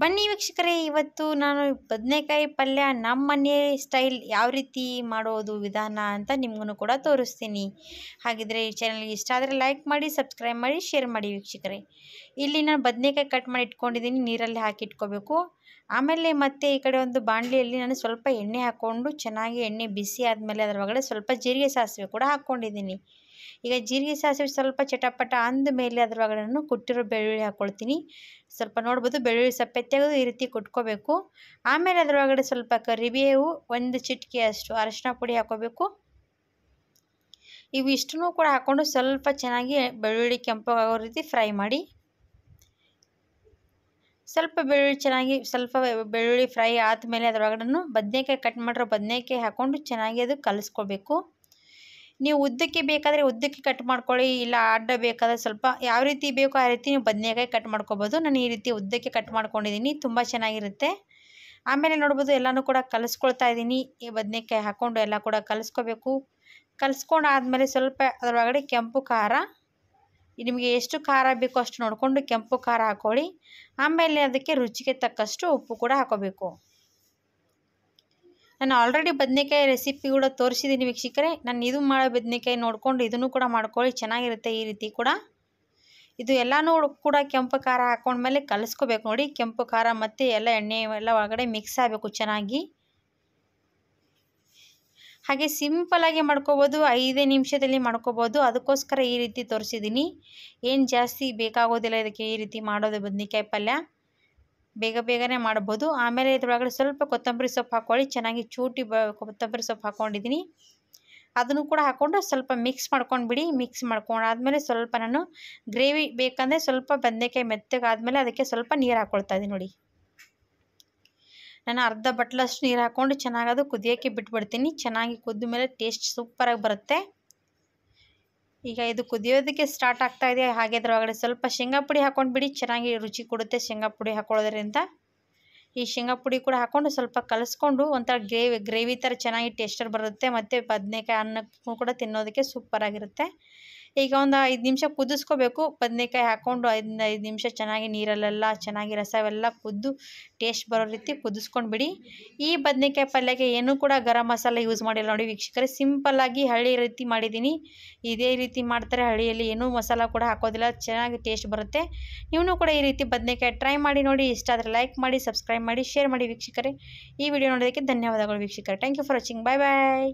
ಬನ್ನಿ ವೀಕ್ಷಕರೇ ಇವತ್ತು ನಾನು ಬದನೆಕಾಯಿ ಪಲ್ಯ ನಮ್ಮ ಮನೆ ಸ್ಟೈಲ್ ಯಾವ ರೀತಿ ಮಾಡೋದು ವಿಧಾನ ಅಂತ ನಿಮ್ಗೂ ಕೂಡ ತೋರಿಸ್ತೀನಿ ಹಾಗಿದ್ರೆ ಈ ಚಾನಲ್ಗೆ ಇಷ್ಟ ಆದರೆ ಲೈಕ್ ಮಾಡಿ ಸಬ್ಸ್ಕ್ರೈಬ್ ಮಾಡಿ ಶೇರ್ ಮಾಡಿ ವೀಕ್ಷಕರೇ ಇಲ್ಲಿ ನಾನು ಬದನೆಕಾಯಿ ಕಟ್ ಮಾಡಿ ಇಟ್ಕೊಂಡಿದ್ದೀನಿ ನೀರಲ್ಲಿ ಹಾಕಿ ಇಟ್ಕೋಬೇಕು ಆಮೇಲೆ ಮತ್ತೆ ಈ ಕಡೆ ಒಂದು ಬಾಣಲಿಯಲ್ಲಿ ನಾನು ಸ್ವಲ್ಪ ಎಣ್ಣೆ ಹಾಕ್ಕೊಂಡು ಚೆನ್ನಾಗಿ ಎಣ್ಣೆ ಬಿಸಿ ಆದಮೇಲೆ ಅದರ ಒಳಗಡೆ ಸ್ವಲ್ಪ ಜೀರಿಗೆ ಸಾಸಿವೆ ಕೂಡ ಹಾಕ್ಕೊಂಡಿದ್ದೀನಿ ಈಗ ಜೀರಿಗೆ ಸಾಸಿವೆ ಸ್ವಲ್ಪ ಚಟಪಟ ಅಂದ ಮೇಲೆ ಅದರೊಳಗಡೆನು ಕುಟ್ಟಿರೋ ಬೆಳ್ಳುಳ್ಳಿ ಹಾಕ್ಕೊಳ್ತೀನಿ ಸ್ವಲ್ಪ ನೋಡ್ಬೋದು ಬೆಳ್ಳುಳ್ಳಿ ಸಪ್ಪೆ ತೆಗೆದು ಈ ರೀತಿ ಕುಟ್ಕೋಬೇಕು ಆಮೇಲೆ ಅದರೊಳಗಡೆ ಸ್ವಲ್ಪ ಕರಿಬೇವು ಒಂದು ಚಿಟಿಕೆ ಅಷ್ಟು ಅರಶಿನ ಪುಡಿ ಹಾಕ್ಕೋಬೇಕು ಇವು ಕೂಡ ಹಾಕ್ಕೊಂಡು ಸ್ವಲ್ಪ ಚೆನ್ನಾಗಿ ಬೆಳ್ಳುಳ್ಳಿ ಕೆಂಪಾಗೋ ರೀತಿ ಫ್ರೈ ಮಾಡಿ ಸ್ವಲ್ಪ ಬೆಳ್ಳುಳ್ಳಿ ಚೆನ್ನಾಗಿ ಸ್ವಲ್ಪ ಬೆಳ್ಳುಳ್ಳಿ ಫ್ರೈ ಆದಮೇಲೆ ಅದರೊಳಗಡೆನು ಬದನೆಕಾಯಿ ಕಟ್ ಮಾಡಿರೋ ಬದನೆಕಾಯಿ ಹಾಕ್ಕೊಂಡು ಚೆನ್ನಾಗಿ ಅದು ಕಲಿಸ್ಕೊಳ್ಬೇಕು ನೀವು ಉದ್ದಕ್ಕೆ ಬೇಕಾದರೆ ಉದ್ದಕ್ಕೆ ಕಟ್ ಮಾಡ್ಕೊಳ್ಳಿ ಇಲ್ಲ ಅಡ್ಡ ಬೇಕಾದರೆ ಸ್ವಲ್ಪ ಯಾವ ರೀತಿ ಬೇಕೋ ಆ ರೀತಿ ನೀವು ಬದನೆಕಾಯಿ ಕಟ್ ಮಾಡ್ಕೊಬೋದು ನಾನು ಈ ರೀತಿ ಉದ್ದಕ್ಕೆ ಕಟ್ ಮಾಡ್ಕೊಂಡಿದ್ದೀನಿ ತುಂಬ ಚೆನ್ನಾಗಿರುತ್ತೆ ಆಮೇಲೆ ನೋಡ್ಬೋದು ಎಲ್ಲನೂ ಕೂಡ ಕಲಿಸ್ಕೊಳ್ತಾ ಇದ್ದೀನಿ ಈ ಬದನೆಕಾಯಿ ಹಾಕ್ಕೊಂಡು ಎಲ್ಲ ಕೂಡ ಕಲಿಸ್ಕೋಬೇಕು ಕಲಿಸ್ಕೊಂಡು ಆದಮೇಲೆ ಸ್ವಲ್ಪ ಅದರೊಳಗಡೆ ಕೆಂಪು ಖಾರ ನಿಮಗೆ ಎಷ್ಟು ಖಾರ ಬೇಕೋ ಅಷ್ಟು ನೋಡಿಕೊಂಡು ಕೆಂಪು ಖಾರ ಹಾಕ್ಕೊಳ್ಳಿ ಆಮೇಲೆ ಅದಕ್ಕೆ ರುಚಿಗೆ ತಕ್ಕಷ್ಟು ಉಪ್ಪು ಕೂಡ ಹಾಕೋಬೇಕು ನಾನು ಆಲ್ರೆಡಿ ಬದನೆಕಾಯಿ ರೆಸಿಪಿ ಕೂಡ ತೋರಿಸಿದ್ದೀನಿ ವೀಕ್ಷಕರೆ ನಾನು ಇದು ಮಾಡೋ ಬದನೆಕಾಯಿ ನೋಡಿಕೊಂಡು ಇದನ್ನು ಕೂಡ ಮಾಡ್ಕೊಳ್ಳಿ ಚೆನ್ನಾಗಿರುತ್ತೆ ಈ ರೀತಿ ಕೂಡ ಇದು ಎಲ್ಲನೂ ಕೂಡ ಕೆಂಪು ಖಾರ ಹಾಕೊಂಡ್ಮೇಲೆ ಕಲಿಸ್ಕೋಬೇಕು ನೋಡಿ ಕೆಂಪು ಖಾರ ಮತ್ತು ಎಲ್ಲ ಎಣ್ಣೆ ಎಲ್ಲ ಒಳಗಡೆ ಮಿಕ್ಸ್ ಆಗಬೇಕು ಚೆನ್ನಾಗಿ ಹಾಗೆ ಸಿಂಪಲಾಗಿ ಮಾಡ್ಕೋಬೋದು ಐದೇ ನಿಮಿಷದಲ್ಲಿ ಮಾಡ್ಕೋಬೋದು ಅದಕ್ಕೋಸ್ಕರ ಈ ರೀತಿ ತೋರಿಸಿದ್ದೀನಿ ಏನು ಜಾಸ್ತಿ ಬೇಕಾಗೋದಿಲ್ಲ ಇದಕ್ಕೆ ಈ ರೀತಿ ಮಾಡೋದು ಬದನೆಕಾಯಿ ಪಲ್ಯ ಬೇಗ ಬೇಗನೆ ಮಾಡ್ಬೋದು ಆಮೇಲೆ ಇದ್ರೊಳಗಡೆ ಸ್ವಲ್ಪ ಕೊತ್ತಂಬರಿ ಸೊಪ್ಪು ಹಾಕ್ಕೊಳ್ಳಿ ಚೆನ್ನಾಗಿ ಚೂಟಿ ಬ ಕೊತ್ತಂಬರಿ ಸೊಪ್ಪು ಹಾಕ್ಕೊಂಡಿದ್ದೀನಿ ಅದನ್ನು ಕೂಡ ಹಾಕ್ಕೊಂಡು ಸ್ವಲ್ಪ ಮಿಕ್ಸ್ ಮಾಡ್ಕೊಂಡು ಬಿಡಿ ಮಿಕ್ಸ್ ಮಾಡ್ಕೊಂಡಾದಮೇಲೆ ಸ್ವಲ್ಪ ನಾನು ಗ್ರೇವಿ ಬೇಕಂದರೆ ಸ್ವಲ್ಪ ಬಂದೇಕಾಯಿ ಮೆತ್ತಗಾದ್ಮೇಲೆ ಅದಕ್ಕೆ ಸ್ವಲ್ಪ ನೀರು ಹಾಕ್ಕೊಳ್ತಾ ಇದ್ದೀನಿ ನೋಡಿ ನಾನು ಅರ್ಧ ಬಟ್ಲಷ್ಟು ನೀರು ಹಾಕ್ಕೊಂಡು ಚೆನ್ನಾಗಿ ಅದು ಕುದಿಯೋಕ್ಕೆ ಬಿಟ್ಬಿಡ್ತೀನಿ ಚೆನ್ನಾಗಿ ಕುದ್ದ ಮೇಲೆ ಟೇಸ್ಟ್ ಸೂಪರಾಗಿ ಬರುತ್ತೆ ಈಗ ಇದು ಕುದಿಯೋದಕ್ಕೆ ಸ್ಟಾರ್ಟ್ ಆಗ್ತಾ ಇದೆ ಹಾಗೆ ಒಳಗಡೆ ಸ್ವಲ್ಪ ಶೇಂಗಾ ಪುಡಿ ಹಾಕೊಂಡ್ಬಿಡಿ ಚೆನ್ನಾಗಿ ರುಚಿ ಕೊಡುತ್ತೆ ಶೇಂಗಾ ಪುಡಿ ಹಾಕೊಳ್ಳೋದ್ರಿಂದ ಈ ಶೇಂಗಾ ಪುಡಿ ಕೂಡ ಹಾಕೊಂಡು ಸ್ವಲ್ಪ ಕಲಸ್ಕೊಂಡು ಒಂಥರ ಗ್ರೇವಿ ಗ್ರೇವಿ ಥರ ಚೆನ್ನಾಗಿ ಟೇಸ್ಟರ್ ಬರುತ್ತೆ ಮತ್ತು ಬದನೆಕಾಯಿ ಅನ್ನಕ್ಕೂ ಕೂಡ ತಿನ್ನೋದಕ್ಕೆ ಸೂಪರಾಗಿರುತ್ತೆ ಈಗ ಒಂದು ಐದು ನಿಮಿಷ ಕುದಿಸ್ಕೋಬೇಕು ಬದನೆಕಾಯಿ ಹಾಕ್ಕೊಂಡು ಐದು ಐದು ನಿಮಿಷ ಚೆನ್ನಾಗಿ ನೀರಲ್ಲೆಲ್ಲ ಚೆನ್ನಾಗಿ ರಸವೆಲ್ಲ ಕುದ್ದು ಟೇಸ್ಟ್ ಬರೋ ರೀತಿ ಕುದಿಸ್ಕೊಂಡು ಬಿಡಿ ಈ ಬದನೆಕಾಯಿ ಪಲ್ಯಕ್ಕೆ ಏನೂ ಕೂಡ ಗರಂ ಮಸಾಲೆ ಯೂಸ್ ಮಾಡಿಲ್ಲ ನೋಡಿ ವೀಕ್ಷಕರೇ ಸಿಂಪಲ್ಲಾಗಿ ಹಳ್ಳಿ ರೀತಿ ಮಾಡಿದ್ದೀನಿ ಇದೇ ರೀತಿ ಮಾಡ್ತಾರೆ ಹಳ್ಳಿಯಲ್ಲಿ ಏನೂ ಮಸಾಲ ಕೂಡ ಹಾಕೋದಿಲ್ಲ ಚೆನ್ನಾಗಿ ಟೇಸ್ಟ್ ಬರುತ್ತೆ ನೀವು ಕೂಡ ಈ ರೀತಿ ಬದನೆಕಾಯಿ ಟ್ರೈ ಮಾಡಿ ನೋಡಿ ಇಷ್ಟ ಆದರೆ ಲೈಕ್ ಮಾಡಿ ಸಬ್ಸ್ಕ್ರೈಬ್ ಮಾಡಿ ಶೇರ್ ಮಾಡಿ ವೀಕ್ಷಕರೇ ಈ ವಿಡಿಯೋ ನೋಡೋದಕ್ಕೆ ಧನ್ಯವಾದಗಳು ವೀಕ್ಷಕರೇ thank you for watching bye bye